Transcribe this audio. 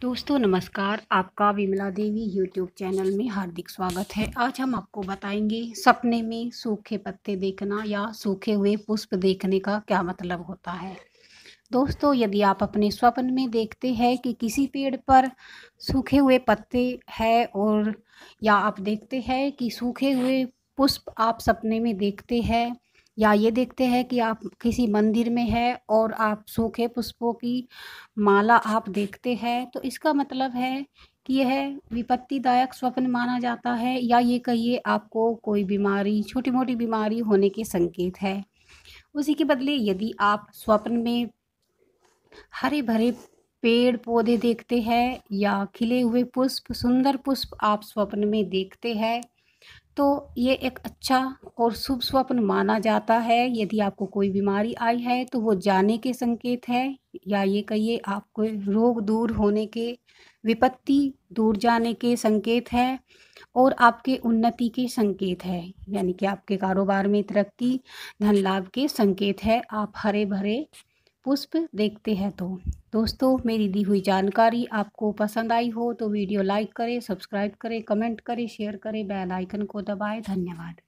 दोस्तों नमस्कार आपका विमला देवी यूट्यूब चैनल में हार्दिक स्वागत है आज हम आपको बताएंगे सपने में सूखे पत्ते देखना या सूखे हुए पुष्प देखने का क्या मतलब होता है दोस्तों यदि आप अपने स्वप्न में देखते हैं कि किसी पेड़ पर सूखे हुए पत्ते हैं और या आप देखते हैं कि सूखे हुए पुष्प आप सपने में देखते हैं या ये देखते हैं कि आप किसी मंदिर में है और आप सूखे पुष्पों की माला आप देखते हैं तो इसका मतलब है कि यह विपत्तिदायक स्वप्न माना जाता है या ये कहिए आपको कोई बीमारी छोटी मोटी बीमारी होने के संकेत है उसी के बदले यदि आप स्वप्न में हरे भरे पेड़ पौधे देखते हैं या खिले हुए पुष्प सुंदर पुष्प आप स्वप्न में देखते हैं तो ये एक अच्छा और शुभ स्वप्न माना जाता है यदि आपको कोई बीमारी आई है तो वो जाने के संकेत है या ये कहिए आपको रोग दूर होने के विपत्ति दूर जाने के संकेत है और आपके उन्नति के संकेत है यानी कि आपके कारोबार में तरक्की धन लाभ के संकेत है आप हरे भरे पुष्प देखते हैं तो दोस्तों मेरी दी हुई जानकारी आपको पसंद आई हो तो वीडियो लाइक करें सब्सक्राइब करें कमेंट करें शेयर करें बेल आइकन को दबाएं धन्यवाद